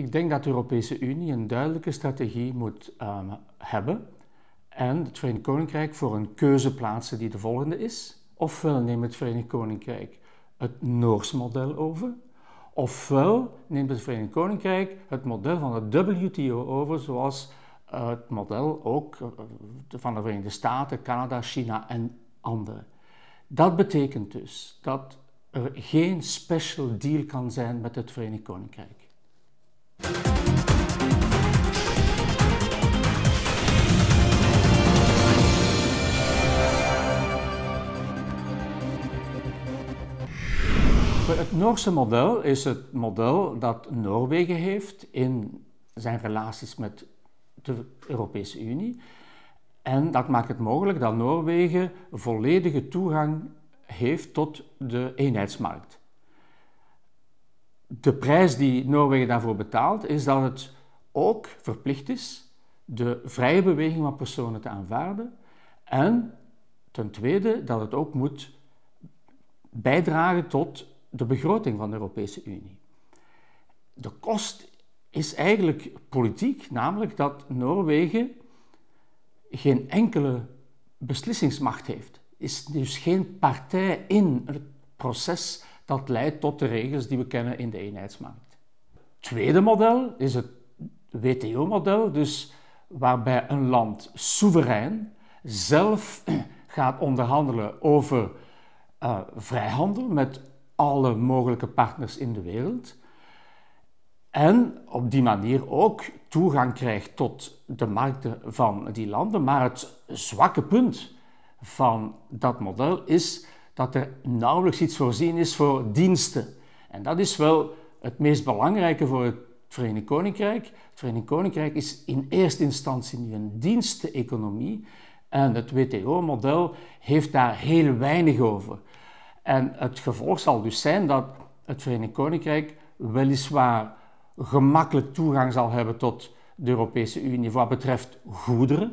Ik denk dat de Europese Unie een duidelijke strategie moet ehm, hebben en het Verenigd Koninkrijk voor een keuze plaatsen die de volgende is. Ofwel neemt het Verenigd Koninkrijk het Noorse model over, ofwel neemt het Verenigd Koninkrijk het model van de WTO over, zoals eh, het model ook eh, van de Verenigde Staten, Canada, China en anderen. Dat betekent dus dat er geen special deal kan zijn met het Verenigd Koninkrijk. het Noorse model is het model dat Noorwegen heeft in zijn relaties met de Europese Unie. En dat maakt het mogelijk dat Noorwegen volledige toegang heeft tot de eenheidsmarkt. De prijs die Noorwegen daarvoor betaalt is dat het ook verplicht is de vrije beweging van personen te aanvaarden en ten tweede dat het ook moet bijdragen tot de begroting van de Europese Unie. De kost is eigenlijk politiek, namelijk dat Noorwegen geen enkele beslissingsmacht heeft. Is dus geen partij in het proces dat leidt tot de regels die we kennen in de eenheidsmarkt. Tweede model is het WTO-model, dus waarbij een land soeverein zelf gaat onderhandelen over uh, vrijhandel met alle mogelijke partners in de wereld. En op die manier ook toegang krijgt tot de markten van die landen. Maar het zwakke punt van dat model is dat er nauwelijks iets voorzien is voor diensten. En dat is wel het meest belangrijke voor het Verenigd Koninkrijk. Het Verenigd Koninkrijk is in eerste instantie nu een diensteconomie. en het WTO-model heeft daar heel weinig over. En het gevolg zal dus zijn dat het Verenigd Koninkrijk weliswaar gemakkelijk toegang zal hebben tot de Europese Unie wat betreft goederen,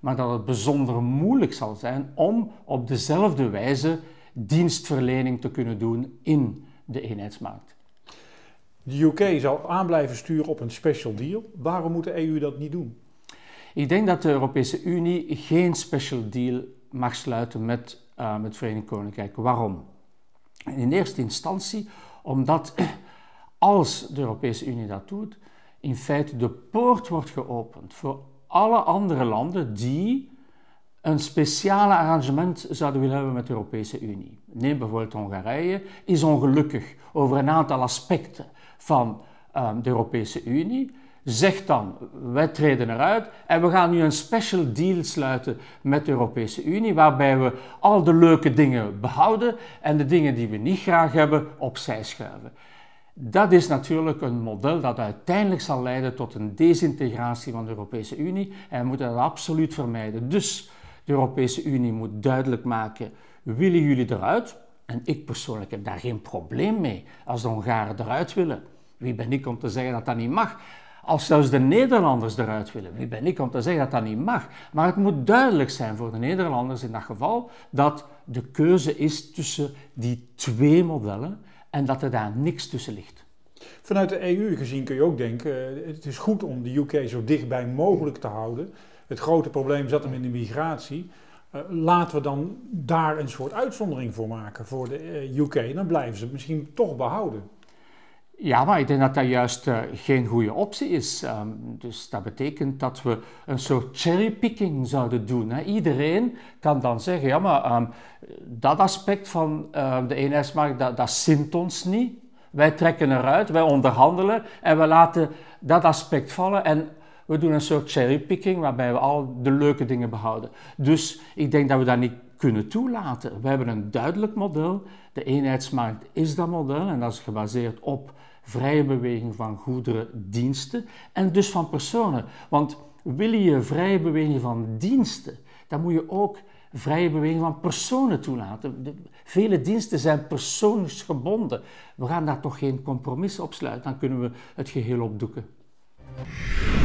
maar dat het bijzonder moeilijk zal zijn om op dezelfde wijze dienstverlening te kunnen doen in de eenheidsmarkt. De UK zal aan blijven sturen op een special deal. Waarom moet de EU dat niet doen? Ik denk dat de Europese Unie geen special deal mag sluiten met het eh, Verenigd Koninkrijk. Waarom? In eerste instantie omdat als de Europese Unie dat doet, in feite de poort wordt geopend voor alle andere landen die een speciale arrangement zouden willen hebben met de Europese Unie. Neem bijvoorbeeld Hongarije, is ongelukkig over een aantal aspecten van ehm, de Europese Unie zegt dan, wij treden eruit en we gaan nu een special deal sluiten met de Europese Unie, waarbij we al de leuke dingen behouden en de dingen die we niet graag hebben opzij schuiven. Dat is natuurlijk een model dat uiteindelijk zal leiden tot een desintegratie van de Europese Unie en we moeten dat absoluut vermijden. Dus de Europese Unie moet duidelijk maken, willen jullie eruit? En ik persoonlijk heb daar geen probleem mee als de Hongaren eruit willen. Wie ben ik om te zeggen dat dat niet mag? Als zelfs de Nederlanders eruit willen, wie ben ik om te zeggen dat dat niet mag? Maar het moet duidelijk zijn voor de Nederlanders in dat geval dat de keuze is tussen die twee modellen en dat er daar niks tussen ligt. Vanuit de EU gezien kun je ook denken, eh, het is goed om de UK zo dichtbij mogelijk te houden. Het grote probleem zat hem in de migratie. Eh, laten we dan daar een soort uitzondering voor maken voor de eh, UK. Dan blijven ze het misschien toch behouden. Ja, maar ik denk dat dat juist eh, geen goede optie is. Ehm, dus dat betekent dat we een soort cherrypicking zouden doen. Hè. Iedereen kan dan zeggen, ja, maar ehm, dat aspect van ehm, de eenheidsmarkt, dat, dat zint ons niet. Wij trekken eruit, wij onderhandelen en we laten dat aspect vallen en we doen een soort cherrypicking waarbij we al de leuke dingen behouden. Dus ik denk dat we daar niet kunnen toelaten. We hebben een duidelijk model. De eenheidsmarkt is dat model en dat is gebaseerd op vrije beweging van goederen, diensten en dus van personen. Want wil je vrije beweging van diensten, dan moet je ook vrije beweging van personen toelaten. De, vele diensten zijn persoonsgebonden. We gaan daar toch geen compromis op sluiten, dan kunnen we het geheel opdoeken.